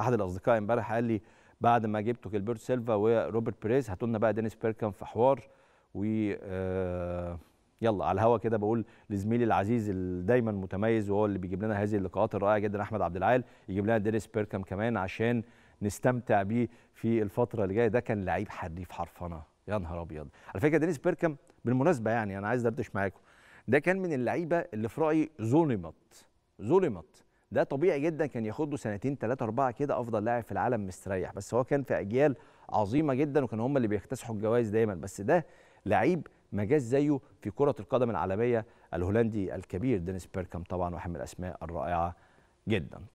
احد الاصدقاء امبارح قال لي بعد ما جبتوا كيلبرتو سيلفا وروبرت بيريز هاتوا لنا بقى دينيس بيركام في حوار و آه، يلا على الهوا كده بقول لزميلي العزيز دايما متميز وهو اللي بيجيب لنا هذه اللقاءات الرائعه جدا احمد عبد العال يجيب لنا دينيس بيركام كمان عشان نستمتع بيه في الفتره اللي جايه ده كان لعيب حريف حرفنه يا نهار ابيض على فكره دينيس بيركام بالمناسبه يعني انا عايز دردش معاكم ده كان من اللعيبه اللي في رايي ظلمت ظلمت ده طبيعي جدا كان ياخد له سنتين ثلاثه اربعه كده افضل لاعب في العالم مستريح بس هو كان في اجيال عظيمه جدا وكان هم اللي بيكتسحوا الجوائز دايما بس ده لعيب ما جاش زيه في كره القدم العالميه الهولندي الكبير دينيس بيركام طبعا واحد من الاسماء الرائعه جدا